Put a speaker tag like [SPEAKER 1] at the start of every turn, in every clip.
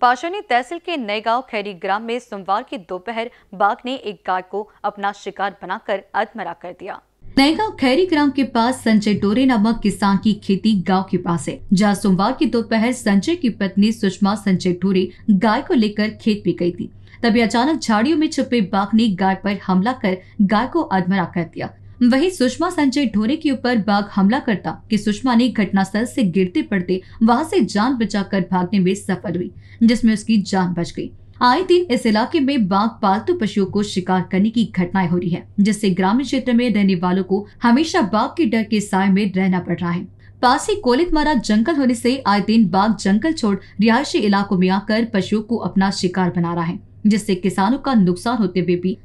[SPEAKER 1] पाशानी तहसील के नए गांव खैरी ग्राम में सोमवार की दोपहर बाघ ने एक गाय को अपना शिकार बनाकर अधमरा कर दिया गाँव खैरी ग्राम के पास संजय डोरे नामक किसान की खेती गांव के पास है जहां सोमवार की दोपहर संजय की पत्नी सुषमा संजय डोरे गाय को लेकर खेत में गई थी तभी अचानक झाड़ियों में छुपे बाघ ने गाय पर हमला कर गाय को अधमरा कर दिया वहीं सुषमा संजय ढोरे के ऊपर बाघ हमला करता कि सुषमा ने घटनास्थल से गिरते पड़ते वहां से जान बचाकर भागने में सफल हुई जिसमें उसकी जान बच गई आए दिन इस इलाके में बाघ पालतू पशुओं को शिकार करने की घटनाएं हो रही है जिससे ग्रामीण क्षेत्र में रहने वालों को हमेशा बाघ के डर के साय में रहना पड़ रहा है पास ही मारा जंगल होने से आए दिन बाघ जंगल छोड़ रिहायशी इलाकों में आकर पशुओं को अपना शिकार बना रहा है जिससे किसानों का नुकसान होते हुए भी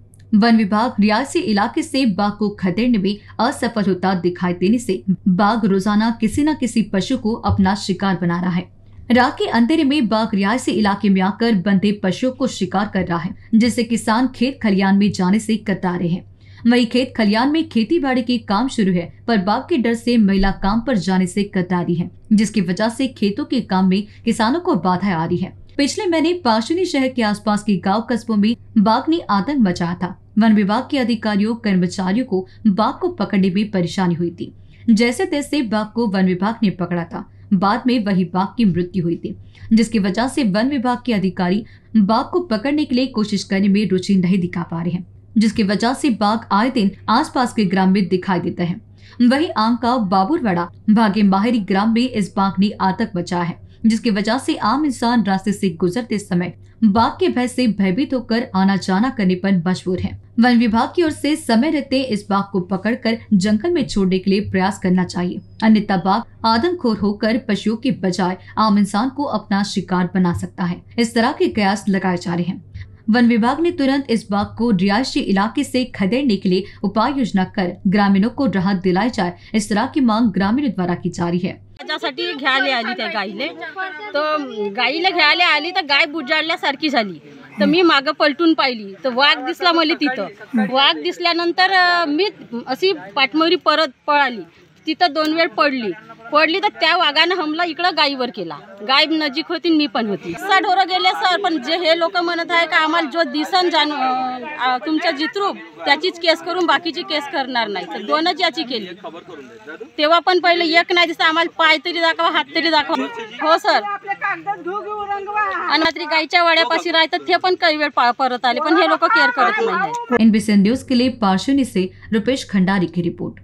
[SPEAKER 1] वन विभाग रियासी इलाके से बाघ को खदेड़ने में असफल होता दिखाई देने से बाघ रोजाना किसी न किसी पशु को अपना शिकार बना रहा है रात के अंधेरे में बाघ रियासी इलाके में आकर बंधे पशुओं को शिकार कर रहा है जिससे किसान खेत खलियान में जाने से कता रहे हैं वही खेत खलियान में खेती बाड़ी के काम शुरू है पर बाघ के डर से महिला काम पर जाने से कतारी है जिसकी वजह से खेतों के काम में किसानों को बाधा आ रही है पिछले महीने पाशुनी शहर के आसपास के गांव कस्बों में बाघ ने आतंक मचाया था वन विभाग के अधिकारियों कर्मचारियों को बाघ को पकड़ने में परेशानी हुई थी जैसे तैसे बाघ को वन विभाग ने पकड़ा था बाद में वही बाघ की मृत्यु हुई थी जिसकी वजह से वन विभाग के अधिकारी बाघ को पकड़ने के लिए कोशिश करने में रुचि नहीं दिखा पा रहे हैं जिसकी वजह से बाघ आए दिन आसपास के ग्राम में दिखाई देता है वही आम का बाबुरवाड़ा भागे माहरी ग्राम में इस बाघ ने आतंक बचाया है जिसकी वजह से आम इंसान रास्ते से गुजरते समय बाघ के भय से भयभीत होकर आना जाना करने पर मजबूर है वन विभाग की ओर से समय रहते इस बाघ को पकड़कर जंगल में छोड़ने के लिए प्रयास करना चाहिए अन्यथा बाघ आदमखोर होकर पशुओं के बजाय आम इंसान को अपना शिकार बना सकता है इस तरह के कयास लगाए जा रहे हैं वन विभाग ने तुरंत इस बाघ को रिहायशी इलाके से खदेड़ने के लिए उपाय योजना कर ग्रामीणों को राहत दिलाई जाए इस तरह की मांग ग्रामीणों द्वारा की जा रही है
[SPEAKER 2] साठी घ्यायला आली त्या गाईले तर गायीला घ्यायला आली तर गाय बुजाडल्यासारखी झाली तर मी माग पलटून पाहिली तर वाघ दिसला मला तिथं वाघ दिसल्यानंतर मी अशी पाठमोरी परत पळाली तिथं दोन वेळ पडली पडली तर त्या वाघानं हमला इकडं गायीवर केला गाय नजीक होती मी पण होती सर ढोरं गेले सर पण जे हे लोक म्हणत आहे का आम्हाला जो दिसन जाण तुमच्या जित्रूप त्याचीच केस करून बाकीची केस करणार नाही तर दोनच याची केली तेव्हा पण पहिले एक नाही दिसत आम्हाला पाय तरी दाखवा हात तरी दाखवा हो सर आणि गायच्या वाड्यापाशी राहतात ते पण काही वेळ परत
[SPEAKER 1] आले पण हे लोक केअर करत नाही एनबीसी न्यूज के लिए पार्शिवनी से रुपेश खंडारी की रिपोर्ट